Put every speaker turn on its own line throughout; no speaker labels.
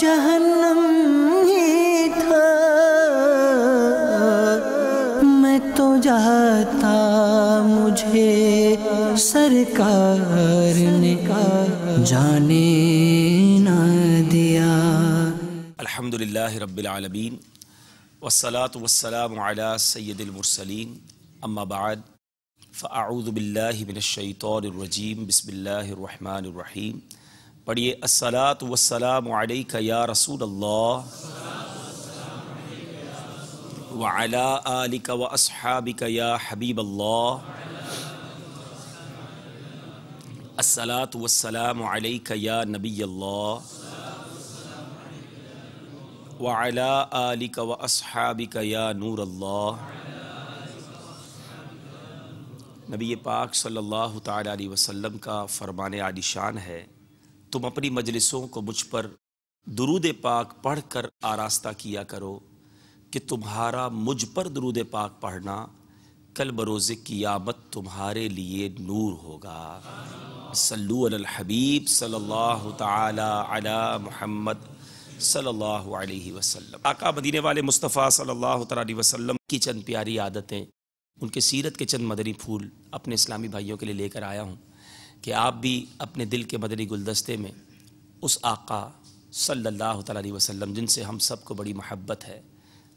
जहन्नम ही था मैं तो जाता मुझे सरकार ने जाने ना दिया अल्हम्दुलिल्लाह रब्बिल आलमीन वसलात वसलाम अला सय्यदिल मुरसलीन अम्मा बाद फ़ाऊदु बिल्लाहि मिनश शैतानिर रजीम बिस्मिल्लाहिर रहमानिर रहीम पढ़िए असलात वसलाम का या रसूल अल्लाह वाला आलिक व असहाबिक या हबीब अल्लाह असलात वसलाम का या नबी अल्लाह वाला आलिक व असहाबिक या नूर अल्लाह नबी पाक सल्लल्लाहु अलैहि वसल्लम का फ़रमान आदिशान है तुम अपनी मजलिसों को मुझ पर दुरूद पाक पढ़ कर आरास्ता किया करो कि तुम्हारा मुझ पर दरूद पाक पढ़ना कल बरोज़ क़ियामत तुम्हारे लिए नूर होगा सल्लल्लाहु हबीब सल्लल्लाहु ताला अला सल्लल्लाहु अलैहि वसल्लम आका मदीने वाले मुस्तफ़ा सल्लल्लाहु अलैहि वसल्लम की चंद प्यारी आदतें उनके सीरत के चंद मदनी फूल अपने इस्लामी भाइयों के लिए लेकर आया हूँ कि आप भी अपने दिल के बदली गुलदस्ते में उस आका सल्लल्लाहु अलैहि वसल्लम जिनसे हम सबको बड़ी मोहब्बत है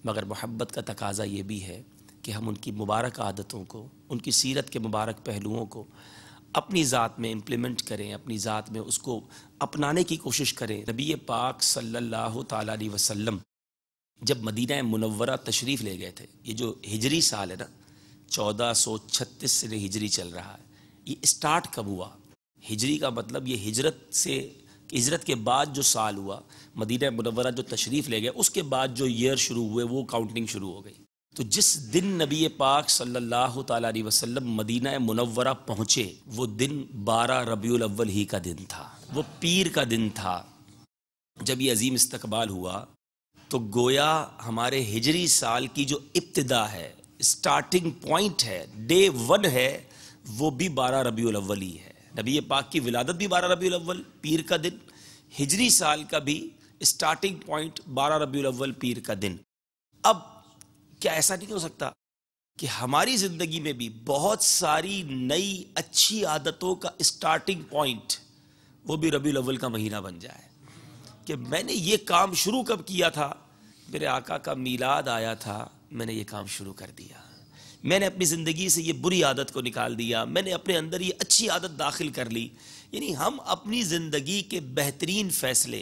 मगर मोहब्बत का तकाजा ये भी है कि हम उनकी मुबारक आदतों को उनकी सीरत के मुबारक पहलुओं को अपनी ज़ात में इम्प्लीमेंट करें अपनी ज़ात में उसको अपनाने की कोशिश करें नबी पाक सल्लल्लाहु अलैहि वसल्लम जब मदीना मुनव्वरा तशरीफ़ ले गए थे ये जो हिजरी साल है ना चौदह सौ छत्तीस से हिजरी चल रहा है ये स्टार्ट कब हुआ हिजरी का मतलब ये हिजरत से हिजरत के बाद जो साल हुआ मदीना मुनवरा जो तशरीफ़ ले गए उसके बाद जो ईयर शुरू हुए वो काउंटिंग शुरू हो गई तो जिस दिन नबी पाक सल्लल्लाहु अलैहि वसल्लम मदीना मुनवरा पहुँचे वो दिन बारह रबी अव्वल ही का दिन था वो पीर का दिन था जब ये अजीम इस्तकबाल हुआ तो गोया हमारे हिजरी साल की जो इब्तदा है स्टार्टिंग पॉइंट है डे वन है वो भी बारह रबी अव्वल ही है नबी पाक की विलादत भी बारह रबी पीर का दिन हिजरी साल का भी स्टार्टिंग पॉइंट बारह रबी अव्वल पीर का दिन अब क्या ऐसा नहीं हो सकता कि हमारी ज़िंदगी में भी बहुत सारी नई अच्छी आदतों का स्टार्टिंग पॉइंट वो भी रबी अव्वल का महीना बन जाए कि मैंने ये काम शुरू कब किया था मेरे आका का मीलाद आया था मैंने ये काम शुरू कर दिया मैंने अपनी ज़िंदगी से ये बुरी आदत को निकाल दिया मैंने अपने अंदर ये अच्छी आदत दाखिल कर ली यानी हम अपनी ज़िंदगी के बेहतरीन फैसले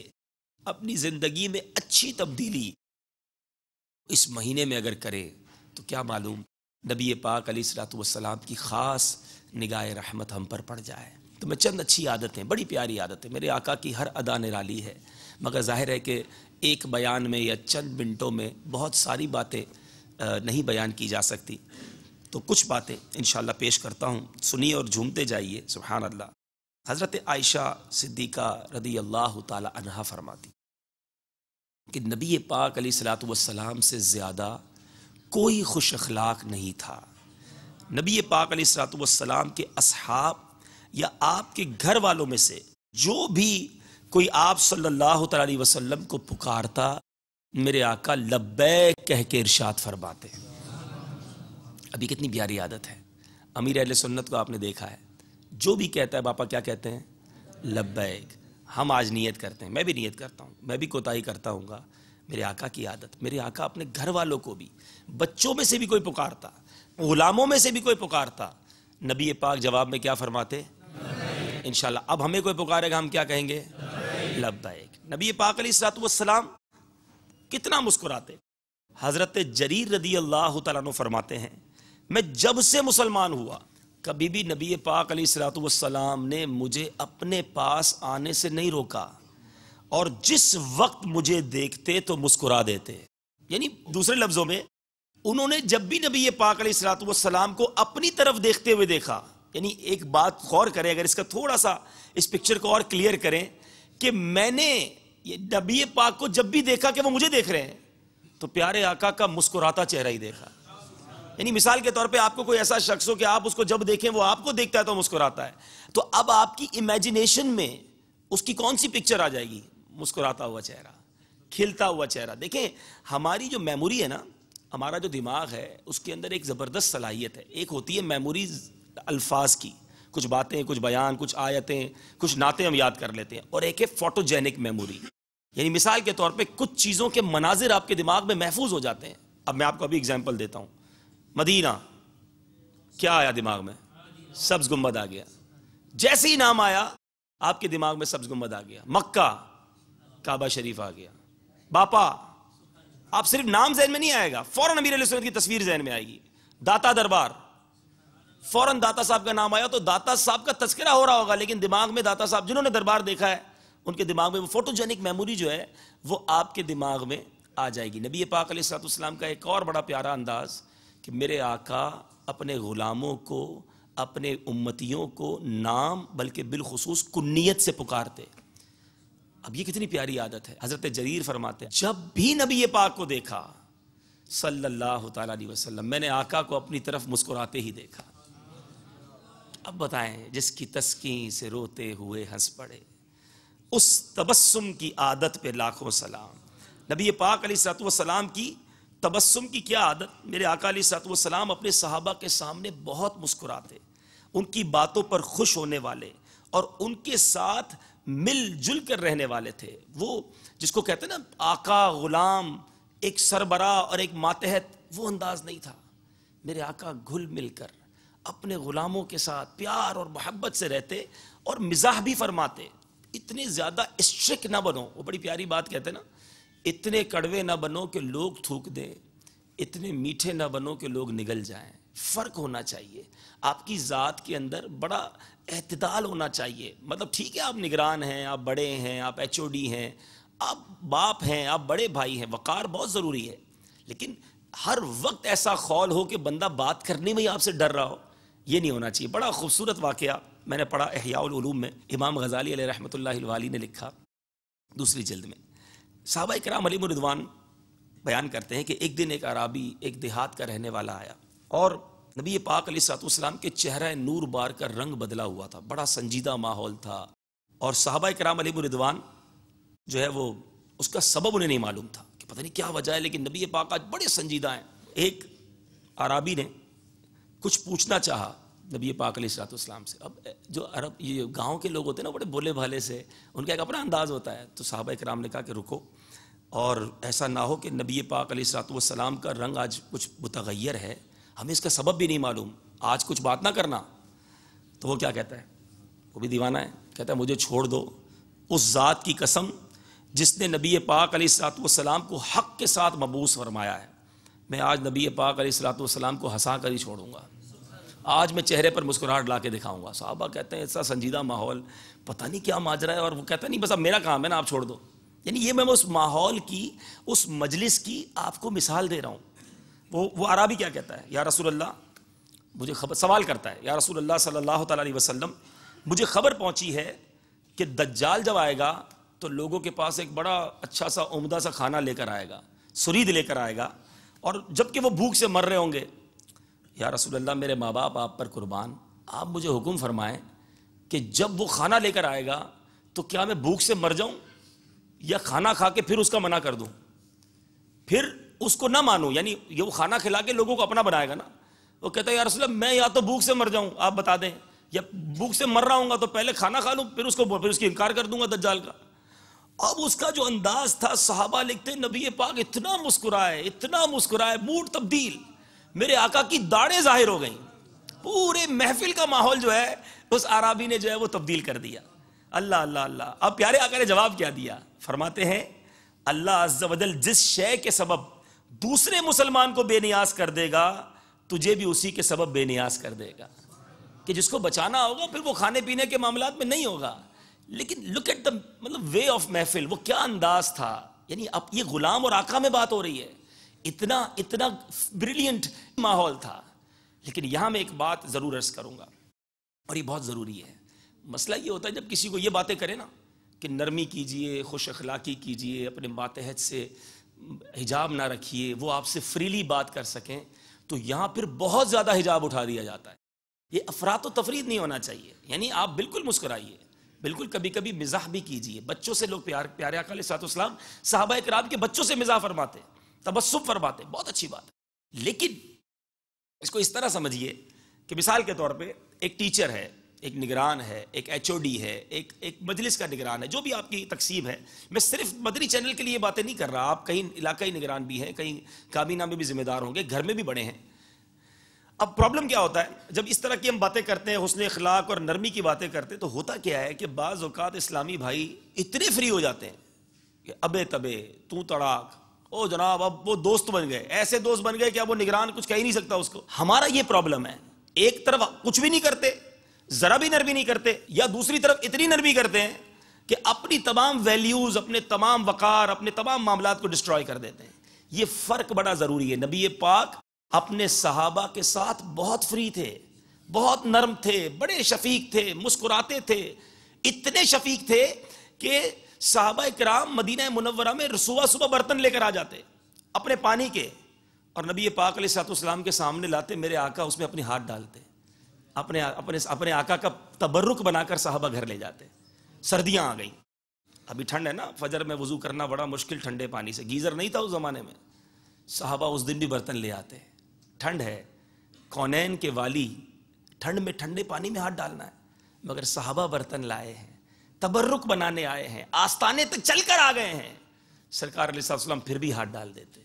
अपनी ज़िंदगी में अच्छी तब्दीली इस महीने में अगर करें तो क्या मालूम नबी पाक अली की ख़ास निगाह रहमत हम पर पड़ जाए तो मैं चंद अच्छी आदतें बड़ी प्यारी आदतें मेरे आका की हर अदा निराली है मगर जाहिर है कि एक बयान में या चंद मिनटों में बहुत सारी बातें नहीं बयान की जा सकती तो कुछ बातें इन पेश करता हूँ सुनिए और झूमते जाइए सुबहान अल्लाह हज़रत आयशा सिद्दीक़ा रदी अल्लाह तहा फरमाती कि नबी पाक सलाम से ज़्यादा कोई खुश अखलाक नहीं था नबी पाक सलाम के असहाब या आपके घर वालों में से जो भी कोई आप सल्लल्लाहु अलैहि वसल्लम को पुकारता मेरे आका लब्बैक कह के इरशाद फरमाते हैं अभी कितनी प्यारी आदत है अमीर अहल सुन्नत को आपने देखा है जो भी कहता है पापा क्या कहते हैं लब्बैक हम आज नीयत करते हैं मैं भी नीयत करता हूँ मैं भी कोताही करता हूँ मेरे आका की आदत मेरे आका अपने घर वालों को भी बच्चों में से भी कोई पुकारता गुलामों में से भी कोई पुकारता नबी पाक जवाब में क्या फरमाते इनशाला अब हमें कोई पुकारेगा हम क्या कहेंगे लब्बैक नबी पाक सलाम कितना मुस्कुराते हज़रत जरीर रदी अल्लाह तु फरमाते हैं मैं जब से मुसलमान हुआ कभी भी नबी पाक अली ने मुझे अपने पास आने से नहीं रोका और जिस वक्त मुझे देखते तो मुस्कुरा देते यानी दूसरे लफ्जों में उन्होंने जब भी नबी पाक अली को अपनी तरफ देखते हुए देखा यानी एक बात गौर करें अगर इसका थोड़ा सा इस पिक्चर को और क्लियर करें कि मैंने ये नबी पाक को जब भी देखा कि वो मुझे देख रहे हैं तो प्यारे आका का मुस्कुराता चेहरा ही देखा यानी मिसाल के तौर पे आपको कोई ऐसा शख्स हो कि आप उसको जब देखें वो आपको देखता है तो मुस्कुराता है तो अब आपकी इमेजिनेशन में उसकी कौन सी पिक्चर आ जाएगी मुस्कुराता हुआ चेहरा खिलता हुआ चेहरा देखें हमारी जो मेमोरी है ना हमारा जो दिमाग है उसके अंदर एक ज़बरदस्त सलाहियत है एक होती है मेमोरी अल्फाज की कुछ बातें कुछ बयान कुछ आयतें कुछ नातें हम याद कर लेते हैं और एक है फोटोजेनिक मेमोरी यानी मिसाल के तौर पे कुछ चीज़ों के मनाजिर आपके दिमाग में महफूज हो जाते हैं अब मैं आपको अभी एग्जाम्पल देता हूँ मदीना क्या आया दिमाग में सब्ज गुम्बद आ गया जैसे ही नाम आया आपके दिमाग में सब्ज गुम्बद आ गया मक्का काबा शरीफ आ गया बापा आप सिर्फ नाम जहन में नहीं आएगा फौरन अमीर सुन्नत की तस्वीर जहन में आएगी दाता दरबार फौरन दाता साहब का नाम आया तो दाता साहब का तस्करा हो रहा होगा लेकिन दिमाग में दाता साहब जिन्होंने दरबार देखा है उनके दिमाग में वो फोटोजेनिक मेमोरी जो है वो आपके दिमाग में आ जाएगी नबी पाक सलाम का एक और बड़ा प्यारा अंदाज़ कि मेरे आका अपने ग़ुलामों को अपने उम्मतियों को नाम बल्कि बिलखसूस कुन्नीत से पुकारते अब ये कितनी प्यारी आदत है हज़रत जरीर फरमाते जब भी नबी पाक को देखा सल्लल्लाहु अलैहि वसल्लम मैंने आका को अपनी तरफ मुस्कुराते ही देखा अब बताएं जिसकी तस्की से रोते हुए हंस पड़े उस तबस्सुम की आदत पे लाखों सलाम नबी पाक अली सलाम की तबस्सुम की क्या आदत मेरे अकाली सलाम अपने साहबा के सामने बहुत मुस्कुराते उनकी बातों पर खुश होने वाले और उनके साथ मिलजुल कर रहने वाले थे वो जिसको कहते ना आका गुलाम एक सरबरा और एक मातहत वो अंदाज नहीं था मेरे आका घुल मिलकर अपने गुलामों के साथ प्यार और मोहब्बत से रहते और मिजाह भी फरमाते इतने ज़्यादा स्ट्रिक ना बनो वो बड़ी प्यारी बात कहते ना इतने कड़वे ना बनो कि लोग थूक दें इतने मीठे ना बनो कि लोग निगल जाएं फ़र्क होना चाहिए आपकी ज़ात के अंदर बड़ा अहतदाल होना चाहिए मतलब ठीक है आप निगरान हैं आप बड़े हैं आप एच हैं आप बाप हैं आप बड़े भाई हैं वक़ार बहुत ज़रूरी है लेकिन हर वक्त ऐसा खौल हो कि बंदा बात करने में ही आपसे डर रहा हो ये नहीं होना चाहिए बड़ा खूबसूरत वाक़ मैंने पढ़ा अहियालूम में इमाम गजाली रहमत वाली ने लिखा दूसरी जल्द में साहबा कराम अली रिदवान बयान करते हैं कि एक दिन एक अराबी एक देहात का रहने वाला आया और नबी पाक अलीसलाम के चेहरा नूर बार का रंग बदला हुआ था बड़ा संजीदा माहौल था और साहबा कराम अली रिदवान जो है वो उसका सबब उन्हें नहीं मालूम था कि पता नहीं क्या वजह है लेकिन नबी पाक आज बड़े संजीदा हैं एक अराबी ने कुछ पूछना चाहा नबी पाक सलाम से अब जो अरब ये गांव के लोग होते हैं ना बड़े बोले भाले से उनका एक अपना अंदाज होता है तो साहब कराम ने कहा कि रुको और ऐसा ना हो कि नबी पाक सलाम का रंग आज कुछ मुतगैर है हमें इसका सबब भी नहीं मालूम आज कुछ बात ना करना तो वो क्या कहता है वो भी दीवाना है कहता है मुझे छोड़ दो उस ज़ात की कसम जिसने नबी पाक सलाम को हक के साथ मबूस फरमाया है मैं आज नबी पाक सलाम को हंसा कर ही छोड़ूंगा आज मैं चेहरे पर मुस्कुराहट ला के दिखाऊंगा साहबा कहते हैं ऐसा संजीदा माहौल पता नहीं क्या माजरा है और वो कहता नहीं बस अब मेरा काम है ना आप छोड़ दो यानी ये मैं उस माहौल की उस मजलिस की आपको मिसाल दे रहा हूँ वो वो भी क्या कहता है या रसूल अल्लाह मुझे खबर सवाल करता है या रसूल अल्लाह सल्लल्लाहु अलैहि वसल्लम मुझे खबर पहुँची है कि दज्जाल जब आएगा तो लोगों के पास एक बड़ा अच्छा सा उमदा सा खाना लेकर आएगा सुरीद लेकर आएगा और जबकि वो भूख से मर रहे होंगे या रसूल मेरे माँ बाप आप पर कुर्बान आप मुझे हुक्म फरमाएं कि जब वो खाना लेकर आएगा तो क्या मैं भूख से मर जाऊं या खाना खा के फिर उसका मना कर दूं फिर उसको ना मानूं यानी ये वो खाना खिला के लोगों को अपना बनाएगा ना वो कहता है यार रसुल्ला मैं या तो भूख से मर जाऊं आप बता दें या भूख से मर रहा हूँ तो पहले खाना खा लूँ फिर उसको फिर उसकी इनकार कर दूंगा दज्जाल का अब उसका जो अंदाज था सहाबा लिखते नबी पाक इतना मुस्कुराए इतना मुस्कुराए मूड तब्दील मेरे आका की दाड़ें जाहिर हो गई पूरे महफिल का माहौल जो है उस आराबी ने जो है वो तब्दील कर दिया अल्लाह अल्लाह अल्लाह अब प्यारे आका ने जवाब क्या दिया फरमाते हैं अल्लाह अज्जल जिस शय के सबब दूसरे मुसलमान को बेनियाज कर देगा तुझे भी उसी के सबब बेनियाज कर देगा कि जिसको बचाना होगा फिर वो खाने पीने के मामला में नहीं होगा लेकिन लुक एट द मतलब वे ऑफ महफिल वो क्या अंदाज था यानी अब ये गुलाम और आका में बात हो रही है इतना इतना ब्रिलियंट माहौल था लेकिन यहां मैं एक बात जरूर अर्ज करूंगा और ये बहुत जरूरी है मसला ये होता है जब किसी को ये बातें करें ना कि नरमी कीजिए खुश अखलाकी कीजिए अपने मातहत से हिजाब ना रखिए वो आपसे फ्रीली बात कर सकें तो यहाँ फिर बहुत ज़्यादा हिजाब उठा दिया जाता है ये अफरा तो तफरीद नहीं होना चाहिए यानी आप बिल्कुल मुस्कराइए बिल्कुल कभी कभी मिजाह भी कीजिए बच्चों से लोग प्यार प्यारे अकाल इस्लाम साहबा इकराब के बच्चों से मिजाह फरमाते हैं तबस्सुम फरमाते बहुत अच्छी बात है लेकिन इसको इस तरह समझिए कि मिसाल के तौर पे एक टीचर है एक निगरान है एक एच है एक एक मजलिस का निगरान है जो भी आपकी तकसीब है मैं सिर्फ मदरी चैनल के लिए बातें नहीं कर रहा आप कहीं इलाकाई निगरान भी हैं कहीं काबीना में भी जिम्मेदार होंगे घर में भी बड़े हैं अब प्रॉब्लम क्या होता है जब इस तरह की हम बातें करते हैं हुसन अखलाक और नरमी की बातें करते हैं तो होता क्या है कि बाज़ अवत इस्लामी भाई इतने फ्री हो जाते हैं कि अबे तबे तू तड़ाक ओ जनाब अब वो दोस्त बन गए ऐसे दोस्त बन गए कि अब वो निगरान कुछ कह ही नहीं सकता उसको हमारा ये प्रॉब्लम है एक तरफ कुछ भी नहीं करते जरा भी नरमी नहीं करते या दूसरी तरफ इतनी नरमी करते हैं कि अपनी तमाम वैल्यूज अपने तमाम वकार अपने तमाम मामला को डिस्ट्रॉय कर देते हैं ये फर्क बड़ा जरूरी है नबी पाक अपने सहाबा के साथ बहुत फ्री थे बहुत नर्म थे बड़े शफीक थे मुस्कुराते थे इतने शफीक थे कि साहबा कराम मदीना मुनवरा में सुबह सुबह बर्तन लेकर आ जाते अपने पानी के और नबी पाक उसम के सामने लाते मेरे आका उसमें अपने हाथ डालते अपने अपने अपने आका का तबर्रुक बनाकर साहबा घर ले जाते सर्दियां आ गई अभी ठंड है ना फजर में वजू करना बड़ा मुश्किल ठंडे पानी से गीज़र नहीं था उस ज़माने में साहबा उस दिन भी बर्तन ले आते ठंड है कौनैन के वाली ठंड में ठंडे पानी में हाथ डालना है मगर साहबा बर्तन लाए हैं तबर्रुक बनाने आए हैं आस्थाने तक तो चलकर आ गए हैं सरकार वसल्लम फिर भी हाथ डाल देते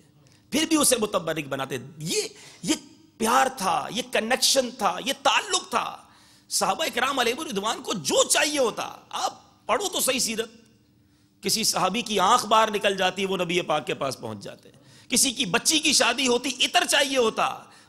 फिर भी उसे मुतबरिक बनाते ये ये प्यार था ये कनेक्शन था ये ताल्लुक था साहबा कराम अलैबुलवान को जो चाहिए होता आप पढ़ो तो सही सीरत किसी साहबी की आंख बाहर निकल जाती वो नबी पाक के पास पहुंच जाते किसी की बच्ची की शादी होती इतर चाहिए होता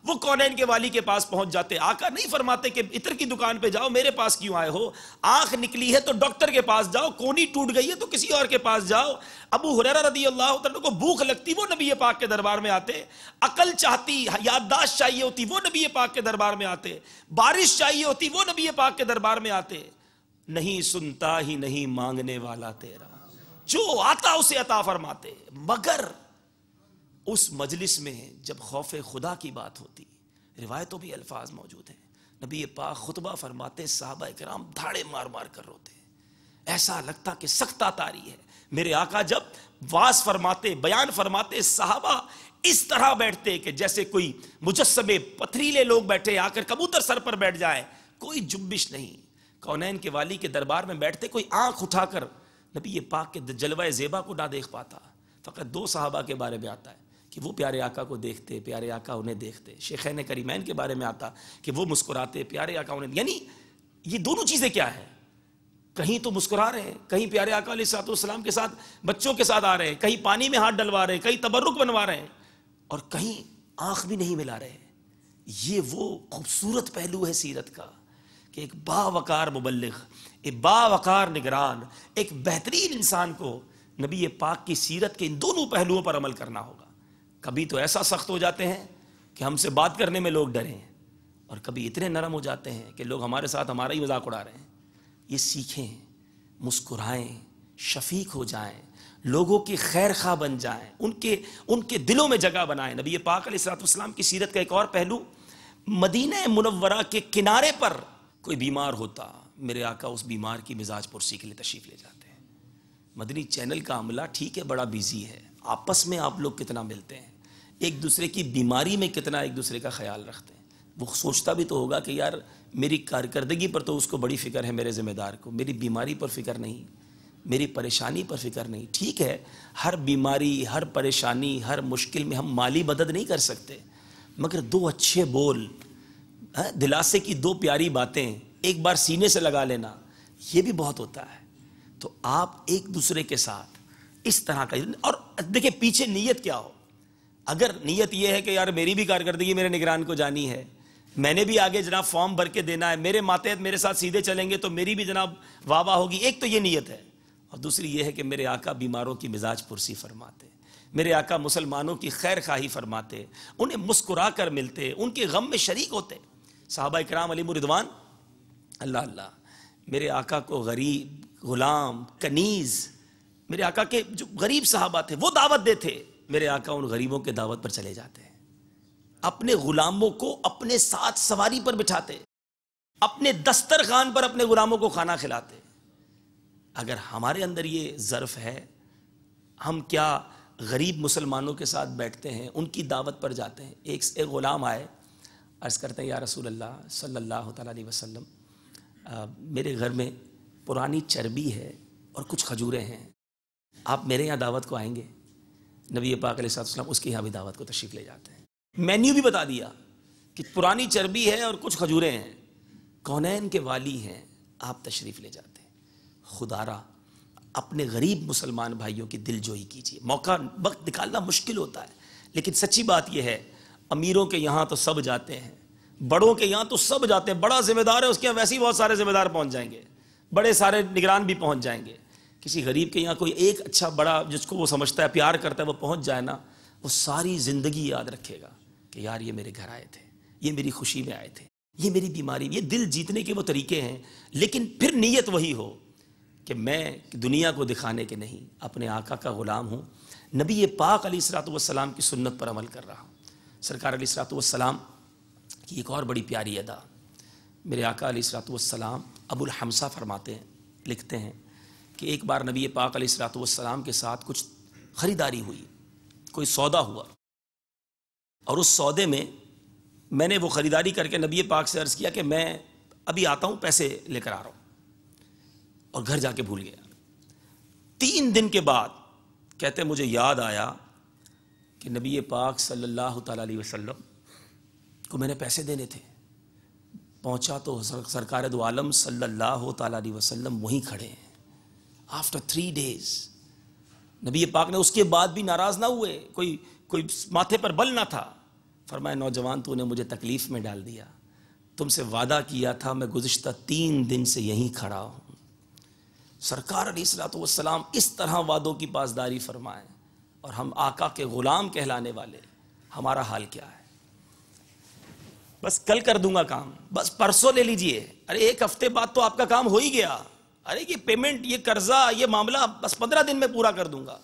वो कौनैन के वाली के पास पहुंच जाते आका नहीं फरमाते कि इतर की दुकान पे जाओ मेरे पास क्यों आए हो आंख निकली है तो डॉक्टर के पास जाओ कोनी टूट गई है तो किसी और के पास जाओ अबू हुररा रदी अल्लाह को भूख लगती वो नबी पाक के दरबार में आते अकल चाहती याददाश्त चाहिए होती वो नबी पाक के दरबार में आते बारिश चाहिए होती वो नबी पाक के दरबार में आते नहीं सुनता ही नहीं मांगने वाला तेरा जो आता उसे अता फरमाते मगर उस मजलिस में जब खौफ खुदा की बात होती रिवायतों भी अल्फाज मौजूद हैं नबी पाक खुतबा फरमाते साहबा कराम धाड़े मार मार कर रोते ऐसा लगता कि सख्ता तारी है मेरे आका जब वास फरमाते बयान फरमाते साहबा इस तरह बैठते कि जैसे कोई मुजस्मे पथरीले लोग बैठे आकर कबूतर सर पर बैठ जाए कोई जुम्बिश नहीं कौनैन के वाली के दरबार में बैठते कोई आंख उठाकर नबी पाक के जलवा जेबा को ना देख पाता फ़कत दो साहबा के बारे में आता है कि वो प्यारे आका को देखते प्यारे आका उन्हें देखते शेखन करीमैन के बारे में आता कि वो मुस्कुराते प्यारे आका उन्हें यानी ये दोनों चीज़ें क्या है कहीं तो मुस्कुरा रहे हैं कहीं प्यारे आका सलाम के साथ बच्चों के साथ आ रहे हैं कहीं पानी में हाथ डलवा रहे हैं कहीं तबरुक बनवा रहे हैं और कहीं आंख भी नहीं मिला रहे ये वो खूबसूरत पहलू है सीरत का कि एक बावकार मुबल एक बावकार निगरान एक बेहतरीन इंसान को नबी पाक की सीरत के इन दोनों पहलुओं पर अमल करना होगा कभी तो ऐसा सख्त हो जाते हैं कि हमसे बात करने में लोग डरे हैं और कभी इतने नरम हो जाते हैं कि लोग हमारे साथ हमारा ही मजाक उड़ा रहे हैं ये सीखें मुस्कुराएं शफीक हो जाएं लोगों की खैर खा बन जाएं उनके उनके दिलों में जगह बनाएं नबी पाक सलाम की सीरत का एक और पहलू मदीना मुनवरा के किनारे पर कोई बीमार होता मेरे आका उस बीमार की मिजाज पुरसी के लिए तशरीफ ले जाते हैं मदनी चैनल का अमला ठीक है बड़ा बिजी है आपस में आप लोग कितना मिलते हैं एक दूसरे की बीमारी में कितना एक दूसरे का ख्याल रखते हैं वो सोचता भी तो होगा कि यार मेरी कारकर्दगी पर तो उसको बड़ी फ़िक्र है मेरे ज़िम्मेदार को मेरी बीमारी पर फ़िक्र नहीं मेरी परेशानी पर फ़िक्र नहीं ठीक है हर बीमारी हर परेशानी हर मुश्किल में हम माली मदद नहीं कर सकते मगर दो अच्छे बोल हाँ, दिलासे की दो प्यारी बातें एक बार सीने से लगा लेना ये भी बहुत होता है तो आप एक दूसरे के साथ इस तरह का और देखिए पीछे नीयत क्या हो अगर नीयत यह है कि यार मेरी भी कारकर्दगी मेरे निगरान को जानी है मैंने भी आगे जनाब फॉर्म भर के देना है मेरे मातहत मेरे साथ सीधे चलेंगे तो मेरी भी जनाब वाह वाह होगी एक तो ये नीयत है और दूसरी ये है कि मेरे आका बीमारों की मिजाज पुरसी फरमाते मेरे आका मुसलमानों की खैर खाही फरमाते उन्हें मुस्कुरा कर मिलते उनके गम में शरीक होते साहबा इकराम अली मुरिदवान अल्लाह अल्लाह मेरे आका को गरीब गुलाम कनीज़ मेरे आका के जो गरीब साहबा थे वो दावत देते मेरे आका उन गरीबों के दावत पर चले जाते अपने गुलामों को अपने साथ सवारी पर बिठाते अपने दस्तर खान पर अपने गुलामों को खाना खिलाते अगर हमारे अंदर ये ज़र्फ है हम क्या गरीब मुसलमानों के साथ बैठते हैं उनकी दावत पर जाते हैं एक एक ग़ुलाम आए अर्ज़ करते हैं या रसूल अल्लाह सल्लल्लाहु अलैहि वसल्लम मेरे घर में पुरानी चर्बी है और कुछ खजूरें हैं आप मेरे यहाँ दावत को आएंगे नबी पाक सातम उसके यहाँ भी दावत को तशरीफ़ ले जाते हैं मेन्यू भी बता दिया कि पुरानी चर्बी है और कुछ खजूरें हैं कौनैन के वाली हैं आप तशरीफ़ ले जाते हैं खुदारा अपने गरीब मुसलमान भाइयों की दिल जोई कीजिए मौका वक्त निकालना मुश्किल होता है लेकिन सच्ची बात यह है अमीरों के यहाँ तो सब जाते हैं बड़ों के यहाँ तो सब जाते हैं बड़ा जिम्मेदार है उसके यहाँ वैसे ही बहुत सारे जिम्मेदार पहुँच जाएंगे बड़े सारे निगरान भी पहुँच जाएंगे किसी गरीब के यहाँ कोई एक अच्छा बड़ा जिसको वो समझता है प्यार करता है वो पहुँच जाए ना वो सारी ज़िंदगी याद रखेगा कि यार ये मेरे घर आए थे ये मेरी खुशी में आए थे ये मेरी बीमारी ये दिल जीतने के वो तरीके हैं लेकिन फिर नीयत वही हो कि मैं दुनिया को दिखाने के नहीं अपने आका का ग़ुलाम हूँ नबी पाक अली सलातम की सुन्नत पर अमल कर रहा हूँ सरकार अली की एक और बड़ी प्यारी अदा मेरे आका अली अबुल हमसा फरमाते हैं लिखते हैं कि एक बार नबी पाक सलाम के साथ कुछ ख़रीदारी हुई कोई सौदा हुआ और उस सौदे में मैंने वो ख़रीदारी करके नबी पाक से अर्ज़ किया कि मैं अभी आता हूँ पैसे लेकर आ रहा हूँ और घर जाके भूल गया तीन दिन के बाद कहते मुझे याद आया कि नबी पाक सल्लल्लाहु अलैहि वसल्लम को मैंने पैसे देने थे पहुंचा तो सरकार दो आलम सल्लल्लाहु अलैहि वसल्लम वहीं खड़े हैं आफ्टर थ्री डेज नबी पाक ने उसके बाद भी नाराज ना हुए कोई कोई माथे पर बल ना था फरमाया नौजवान तूने मुझे तकलीफ में डाल दिया तुमसे वादा किया था मैं गुज्त तीन दिन से यहीं खड़ा हूं सरकार अलीसलाम इस तरह वादों की पासदारी फरमाए और हम आका के ग़ुलाम कहलाने वाले हमारा हाल क्या है बस कल कर दूंगा काम बस परसों ले लीजिए अरे एक हफ्ते बाद तो आपका काम हो ही गया अरे ये पेमेंट ये कर्जा ये मामला बस पंद्रह दिन में पूरा कर दूंगा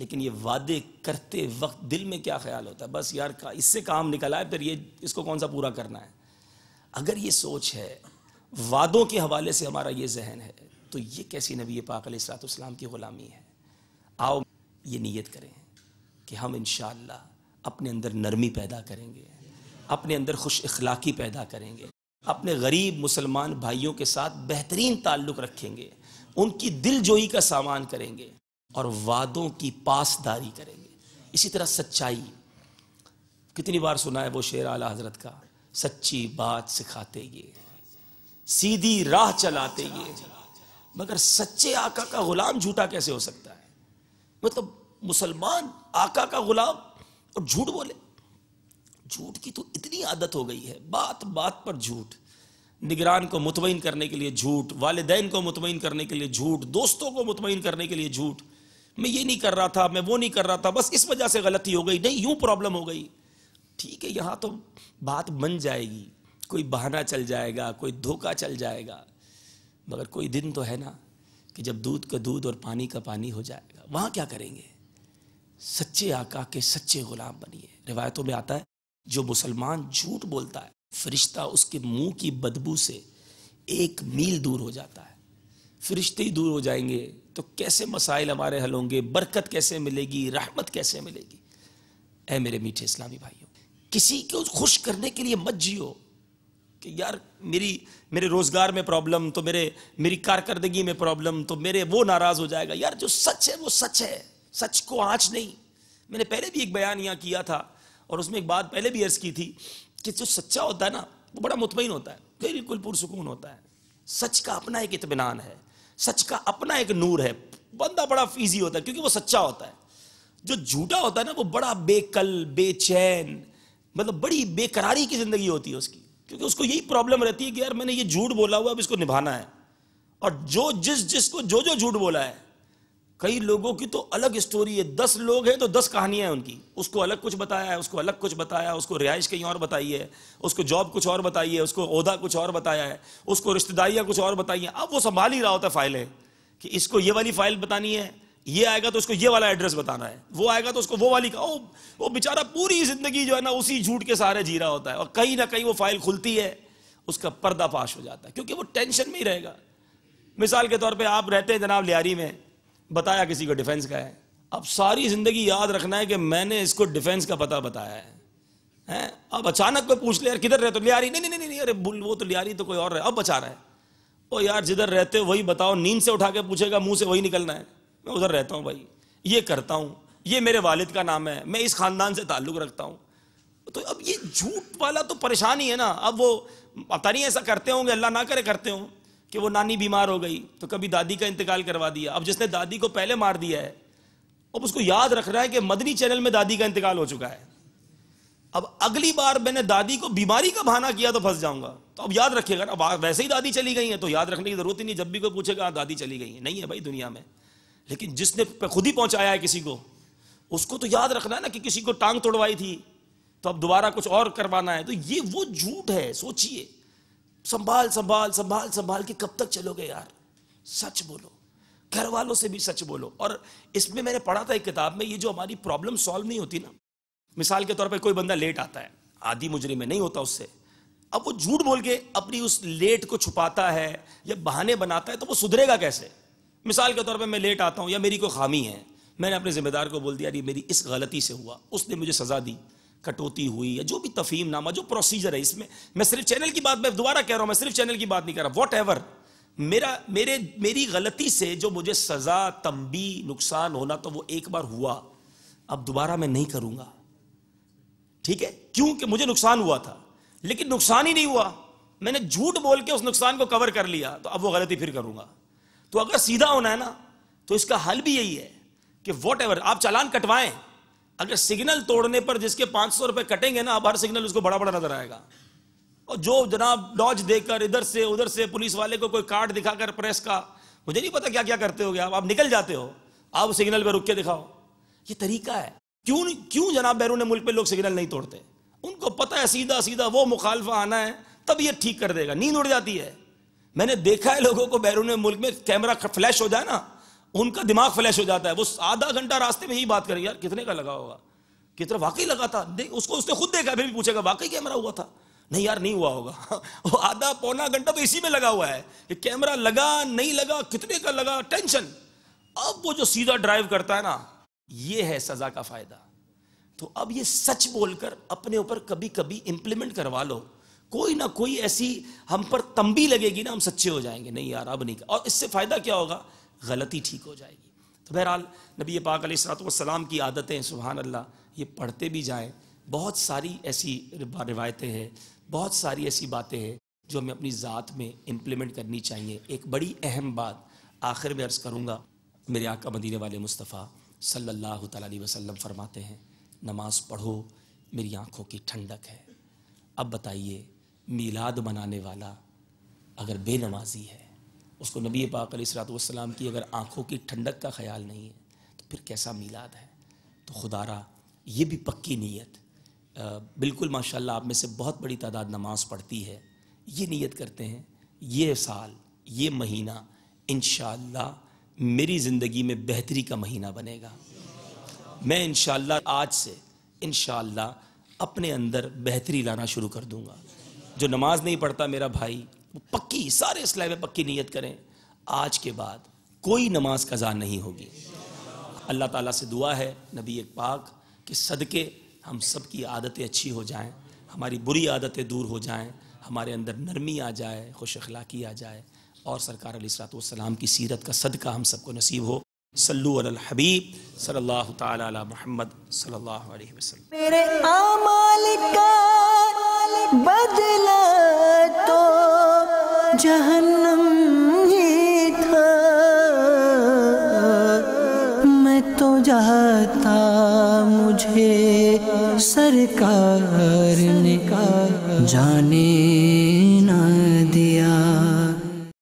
लेकिन ये वादे करते वक्त दिल में क्या ख्याल होता है बस यार का, इससे काम निकला है फिर ये इसको कौन सा पूरा करना है अगर ये सोच है वादों के हवाले से हमारा ये जहन है तो ये कैसी नबी पाक सलाम की ग़ुलामी है आओ ये नीयत करें कि हम इन अपने अंदर नरमी पैदा करेंगे अपने अंदर खुश अखलाकी पैदा करेंगे अपने गरीब मुसलमान भाइयों के साथ बेहतरीन ताल्लुक़ रखेंगे उनकी दिल जोई का सामान करेंगे और वादों की पासदारी करेंगे इसी तरह सच्चाई कितनी बार सुना है वो शेर आला हजरत का सच्ची बात सिखाते ये सीधी राह चलाते ये मगर सच्चे आका का गुलाम झूठा कैसे हो सकता है मतलब मुसलमान आका का गुलाम और झूठ बोले झूठ की तो इतनी आदत हो गई है बात बात पर झूठ निगरान को मुतमिन करने के लिए झूठ वालदेन को मुतमिन करने के लिए झूठ दोस्तों को मुतमिन करने के लिए झूठ मैं ये नहीं कर रहा था मैं वो नहीं कर रहा था बस इस वजह से गलती हो गई नहीं यूं प्रॉब्लम हो गई ठीक है यहाँ तो बात बन जाएगी कोई बहाना चल जाएगा कोई धोखा चल जाएगा मगर कोई दिन तो है ना कि जब दूध का दूध और पानी का पानी हो जाएगा वहाँ क्या करेंगे सच्चे आका के सच्चे गुलाम बनिए रिवायतों में आता है जो मुसलमान झूठ बोलता है फरिश्ता उसके मुंह की बदबू से एक मील दूर हो जाता है फरिश्ते ही दूर हो जाएंगे तो कैसे मसाइल हमारे हल होंगे बरकत कैसे मिलेगी रहमत कैसे मिलेगी ए मेरे मीठे इस्लामी भाइयों किसी को खुश करने के लिए मत जियो कि यार मेरी मेरे रोज़गार में प्रॉब्लम तो मेरे मेरी कारकर्दगी में प्रॉब्लम तो मेरे वो नाराज़ हो जाएगा यार जो सच है वो सच है सच को आँच नहीं मैंने पहले भी एक बयान यहाँ किया था और उसमें एक बात पहले भी अर्ज की थी कि जो सच्चा होता है ना वो बड़ा मुतमिन होता है बिल्कुल पुरसकून होता है सच का अपना एक इतमान है सच का अपना एक नूर है बंदा बड़ा फीजी होता है क्योंकि वो सच्चा होता है जो झूठा होता है ना वो बड़ा बेकल बेचैन मतलब बड़ी बेकरारी की जिंदगी होती है उसकी क्योंकि उसको यही प्रॉब्लम रहती है कि यार मैंने ये झूठ बोला हुआ अब इसको निभाना है और जो जिस जिसको जो जो झूठ बोला है कई लोगों की तो अलग स्टोरी है दस लोग हैं तो दस कहानियां हैं उनकी उसको अलग कुछ बताया है उसको अलग कुछ बताया उसको रिहाइश कहीं और बताई है उसको जॉब कुछ और बताई है उसको अहदा कुछ और बताया है उसको रिश्तेदारियाँ कुछ और बताई है अब वो संभाल ही रहा होता है फाइलें कि इसको ये वाली फाइल बतानी है ये आएगा तो उसको ये वाला एड्रेस बताना है वो आएगा तो उसको वो वाली का वो, वो बेचारा पूरी जिंदगी जो है ना उसी झूठ के सहारे जी रहा होता है और कहीं ना कहीं वो फाइल खुलती है उसका पर्दाफाश हो जाता है क्योंकि वो टेंशन में ही रहेगा मिसाल के तौर पर आप रहते हैं जनाब लियारी में बताया किसी को डिफेंस का है अब सारी ज़िंदगी याद रखना है कि मैंने इसको डिफेंस का पता बताया है हैं अब अचानक कोई पूछ ले यार किधर रहते हो तो लिया नहीं नहीं नहीं नहीं अरे बुल वो तो लियारी तो कोई और है अब बचा रहा है ओ यार जिधर रहते हो वही बताओ नींद से उठा के पूछेगा मुंह से वही निकलना है मैं उधर रहता हूँ भाई ये करता हूँ ये मेरे वालिद का नाम है मैं इस ख़ानदान से ताल्लुक़ रखता हूँ तो अब ये झूठ वाला तो परेशानी है ना अब वो पता नहीं ऐसा करते होंगे अल्लाह ना करे करते हों कि वो नानी बीमार हो गई तो कभी दादी का इंतकाल करवा दिया अब जिसने दादी को पहले मार दिया है अब उसको याद रख रहा है कि मदनी चैनल में दादी का इंतकाल हो चुका है अब अगली बार मैंने दादी को बीमारी का बहाना किया तो फंस जाऊंगा तो अब याद रखिएगा अब वैसे ही दादी चली गई है तो याद रखने की जरूरत ही नहीं जब भी कोई पूछेगा हाँ, दादी चली गई है नहीं है भाई दुनिया में लेकिन जिसने खुद ही पहुंचाया है किसी को उसको तो याद रखना है ना कि किसी को टांग तोड़वाई थी तो अब दोबारा कुछ और करवाना है तो ये वो झूठ है सोचिए संभाल संभाल संभाल संभाल के कब तक चलोगे यार सच बोलो घर वालों से भी सच बोलो और इसमें मैंने पढ़ा था एक किताब में ये जो हमारी प्रॉब्लम सॉल्व नहीं होती ना मिसाल के तौर पर कोई बंदा लेट आता है आधी मुजरे में नहीं होता उससे अब वो झूठ बोल के अपनी उस लेट को छुपाता है या बहाने बनाता है तो वो सुधरेगा कैसे मिसाल के तौर पर मैं लेट आता हूँ या मेरी कोई खामी है मैंने अपने जिम्मेदार को बोल दिया ये मेरी इस गलती से हुआ उसने मुझे सजा दी कटौती हुई या जो भी तफीम नामा जो प्रोसीजर है इसमें मैं सिर्फ चैनल की बात मैं दोबारा कह रहा हूं मैं सिर्फ चैनल की बात नहीं कर रहा वॉट एवर मेरा मेरे मेरी गलती से जो मुझे सज़ा तंबी नुकसान होना तो वो एक बार हुआ अब दोबारा मैं नहीं करूंगा ठीक है क्योंकि मुझे नुकसान हुआ था लेकिन नुकसान ही नहीं हुआ मैंने झूठ बोल के उस नुकसान को कवर कर लिया तो अब वो गलती फिर करूंगा तो अगर सीधा होना है ना तो इसका हल भी यही है कि वॉट एवर आप चालान कटवाएं अगर सिग्नल तोड़ने पर जिसके पांच सौ रुपए कटेंगे ना अब हर सिग्नल उसको बड़ा बड़ा नजर आएगा और जो जनाब डॉज देकर इधर से उधर से पुलिस वाले को कोई कार्ड दिखाकर प्रेस का मुझे नहीं पता क्या क्या करते हो आप आप निकल जाते हो आप सिग्नल पर रुक के दिखाओ ये तरीका है क्यों क्यों जनाब बैरून मुल्क में लोग सिग्नल नहीं तोड़ते उनको पता है सीधा सीधा वो मुखालफा आना है तब ये ठीक कर देगा नींद उड़ जाती है मैंने देखा है लोगों को बैरून मुल्क में कैमरा फ्लैश हो जाए ना उनका दिमाग फ्लैश हो जाता है वो आधा घंटा रास्ते में ही बात करेंगे यार कितने का लगा होगा कितना वाकई लगा था नहीं उसको उसने खुद देखा फिर भी पूछेगा वाकई कैमरा हुआ था नहीं यार नहीं हुआ होगा वो आधा पौना घंटा तो इसी में लगा हुआ है कि कैमरा लगा नहीं लगा कितने का लगा टेंशन अब वो जो सीधा ड्राइव करता है ना ये है सजा का फायदा तो अब ये सच बोलकर अपने ऊपर कभी कभी इंप्लीमेंट करवा लो कोई ना कोई ऐसी हम पर तंबी लगेगी ना हम सच्चे हो जाएंगे नहीं यार अब नहीं और इससे फायदा क्या होगा गलती ठीक हो जाएगी तो बहरहाल नबी पाक सलाम की आदतें सुबहान अल्लाह ये पढ़ते भी जाएँ बहुत सारी ऐसी रिवायतें हैं बहुत सारी ऐसी बातें हैं जो हमें अपनी ज़ात में इम्प्लीमेंट करनी चाहिए एक बड़ी अहम बात आखिर में अर्ज़ करूँगा मेरे आका मदीने वाले मुस्तफ़ा सल्लल्लाहु अलैहि वसल्लम फरमाते हैं नमाज़ पढ़ो मेरी आँखों की ठंडक है अब बताइए मीलाद मनाने वाला अगर बेनमाजी है उसको नबी पाक सलाम की अगर आँखों की ठंडक का ख्याल नहीं है तो फिर कैसा मीलाद है तो खुदारा ये भी पक्की नीयत बिल्कुल माशाल्लाह आप में से बहुत बड़ी तादाद नमाज पढ़ती है ये नीयत करते हैं ये साल ये महीना इन मेरी ज़िंदगी में बेहतरी का महीना बनेगा मैं इन आज से इन अपने अंदर बेहतरी लाना शुरू कर दूँगा जो नमाज़ नहीं पढ़ता मेरा भाई पक्की सारे स्लैब में पक्की नीयत करें आज के बाद कोई नमाज कज़ा नहीं होगी अल्लाह ताला से दुआ है नबी एक पाक के सदके हम सब की आदतें अच्छी हो जाएं हमारी बुरी आदतें दूर हो जाएं हमारे अंदर नरमी आ जाए खुश अखलाकी आ जाए और सरकार सलाम की सीरत का सदका हम सबको नसीब हो सल्लू अल हबीब सल्लल्लाहु ताला अला मोहम्मद सल्लल्लाहु अलैहि वसल्लम मेरे आमाल का बदला जहन्नम ही था मैं तो जाता मुझे सरकार ने जाने